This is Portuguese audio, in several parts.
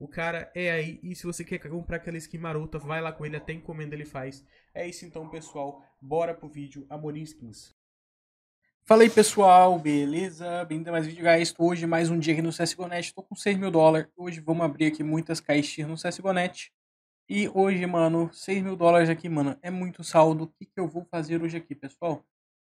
o cara é aí, e se você quer comprar aquela skin marota, vai lá com ele, até encomenda ele faz. É isso então, pessoal. Bora pro vídeo Amorim Skins. Fala aí, pessoal. Beleza? Bem-vindo a mais vídeo, guys. Tô hoje mais um dia aqui no CSGONet. Tô com 6 mil dólares. Hoje vamos abrir aqui muitas caixinhas no CSGONet. E hoje, mano, 6 mil dólares aqui, mano, é muito saldo. O que, que eu vou fazer hoje aqui, pessoal?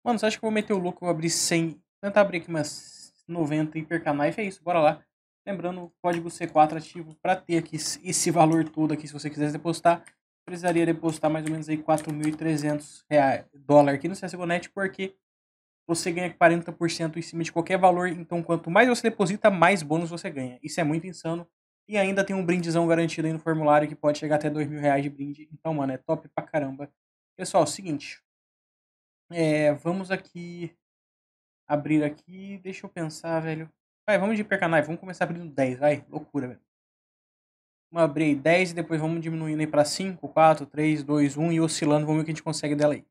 Mano, você acha que eu vou meter o louco? Eu vou abrir 100. Tentar abrir aqui umas 90 knife. É isso, bora lá. Lembrando, código C4 ativo para ter aqui esse valor todo aqui, se você quisesse depositar, precisaria depositar mais ou menos aí 4.300 dólares aqui no CSGONet, porque você ganha 40% em cima de qualquer valor, então quanto mais você deposita, mais bônus você ganha. Isso é muito insano. E ainda tem um brindezão garantido aí no formulário que pode chegar até dois mil reais de brinde. Então, mano, é top pra caramba. Pessoal, seguinte. É, vamos aqui abrir aqui. Deixa eu pensar, velho. Vai, vamos de percanai, vamos começar abrindo 10, vai, loucura, velho. Vamos abrir 10 e depois vamos diminuindo aí pra 5, 4, 3, 2, 1 e oscilando, vamos ver o que a gente consegue dela aí.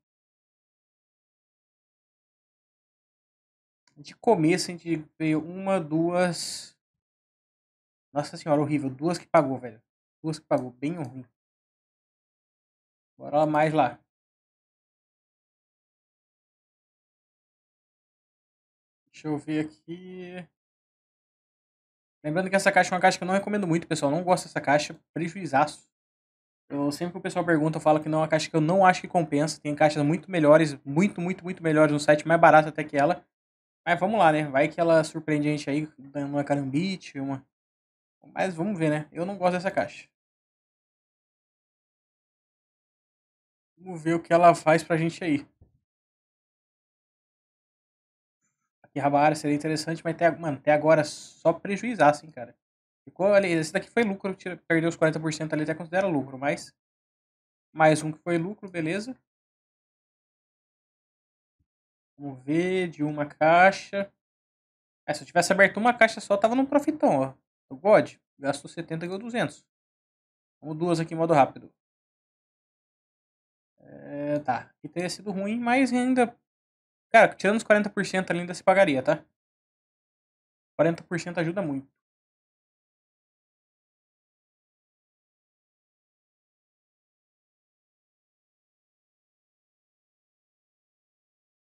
De começo a gente veio uma, duas... Nossa senhora, horrível, duas que pagou, velho. Duas que pagou, bem ruim. Bora lá, mais lá. Deixa eu ver aqui. Lembrando que essa caixa é uma caixa que eu não recomendo muito, pessoal. Eu não gosto dessa caixa, prejuizaço. Eu sempre que o pessoal pergunta, eu falo que não é uma caixa que eu não acho que compensa. Tem caixas muito melhores, muito, muito, muito melhores no site, mais barato até que ela. Mas vamos lá, né? Vai que ela surpreende a gente aí, dando uma carambite, uma... Mas vamos ver, né? Eu não gosto dessa caixa. Vamos ver o que ela faz pra gente aí. que Rabara seria interessante, mas até, mano, até agora só prejuízo, assim, cara. Ficou ali, esse daqui foi lucro, perdeu os 40% ali, até considera lucro, mas mais um que foi lucro, beleza. Vamos ver, de uma caixa. É, se eu tivesse aberto uma caixa só, tava num profitão, ó. O God gastou 70, ou 200. Vamos duas aqui em modo rápido. É, tá, e teria sido ruim, mas ainda Cara, tirando os 40% ainda se pagaria, tá? 40% ajuda muito.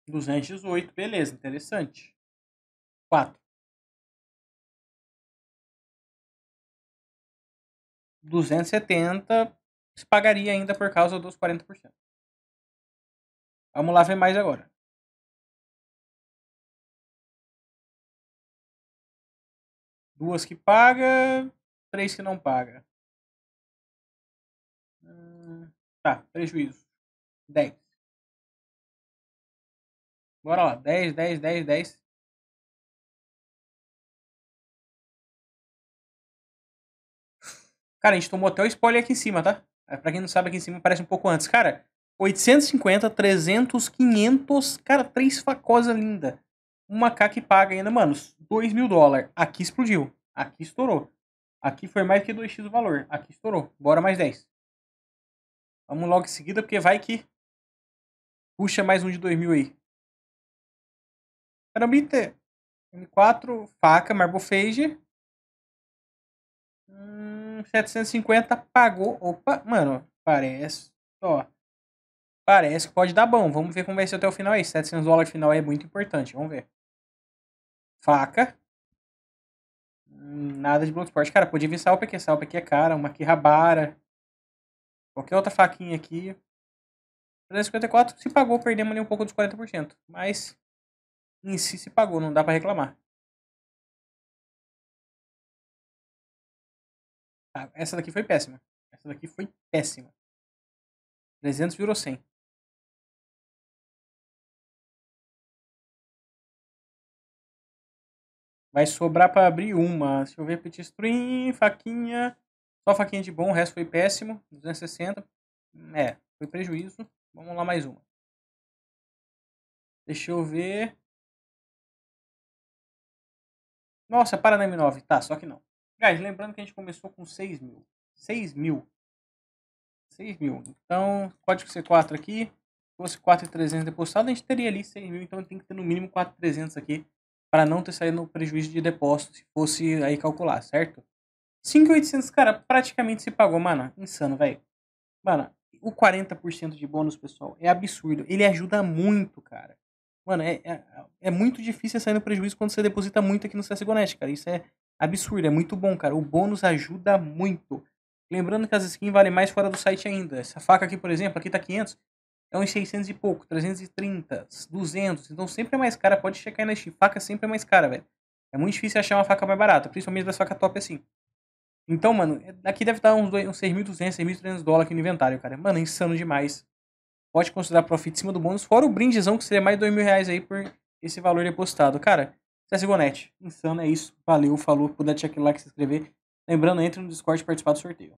Duzentos beleza, interessante. Quatro. Duzentos e setenta se pagaria ainda por causa dos quarenta por cento. Vamos lá ver mais agora. Duas que paga, três que não paga. Hum, tá, prejuízo. 10. Bora lá. 10, 10, 10, 10. Cara, a gente tomou até o spoiler aqui em cima, tá? É, pra quem não sabe, aqui em cima parece um pouco antes. Cara, 850, 300, 500. Cara, três facosas linda um que paga ainda, mano, 2 mil dólares. Aqui explodiu. Aqui estourou. Aqui foi mais que 2x o valor. Aqui estourou. Bora mais 10. Vamos logo em seguida, porque vai que puxa mais um de 2 mil aí. Carambita. M4, faca, marbofage. Hum, 750 pagou. Opa, mano, parece. Ó. Parece que pode dar bom. Vamos ver como vai ser até o final aí. 700 dólares final é muito importante. Vamos ver faca. Nada de Bloodsport. Cara, podia vir Salpec, aqui é cara, uma Kihabara. Qualquer outra faquinha aqui. 354 se pagou, perdemos ali um pouco dos 40%. Mas em si se pagou, não dá para reclamar. Ah, essa daqui foi péssima. Essa daqui foi péssima. 300 virou 100. Vai sobrar para abrir uma. Deixa eu ver, petit Stream, faquinha. Só faquinha de bom, o resto foi péssimo. 260. É, foi prejuízo. Vamos lá, mais uma. Deixa eu ver. Nossa, para na M9. Tá, só que não. Guys, lembrando que a gente começou com 6 mil. 6 mil. 6 mil. Então, código C4 aqui. Se fosse 4.300 depositado, a gente teria ali 6 mil. Então, tem que ter no mínimo 4.300 aqui para não ter saído no prejuízo de depósito, se fosse aí calcular, certo? 5.800, cara, praticamente se pagou, mano. Insano, velho. Mano, o 40% de bônus, pessoal, é absurdo. Ele ajuda muito, cara. Mano, é, é, é muito difícil sair no prejuízo quando você deposita muito aqui no CSGONet, cara. Isso é absurdo, é muito bom, cara. O bônus ajuda muito. Lembrando que as skins valem mais fora do site ainda. Essa faca aqui, por exemplo, aqui tá 500, é uns 600 e pouco, 330, 200. Então sempre é mais cara, pode checar aí na Steam. Faca é sempre é mais cara, velho. É muito difícil achar uma faca mais barata, principalmente das facas top assim. Então, mano, é, aqui deve estar uns, uns 6.200, 6.300 dólares aqui no inventário, cara. Mano, é insano demais. Pode considerar profit em cima do bônus, fora o brindezão que seria mais de mil reais aí por esse valor depositado. Cara, Bonetti. É insano, é isso. Valeu, falou. Puder deixar aquele like, e se inscrever. Lembrando, entre no Discord e participar do sorteio.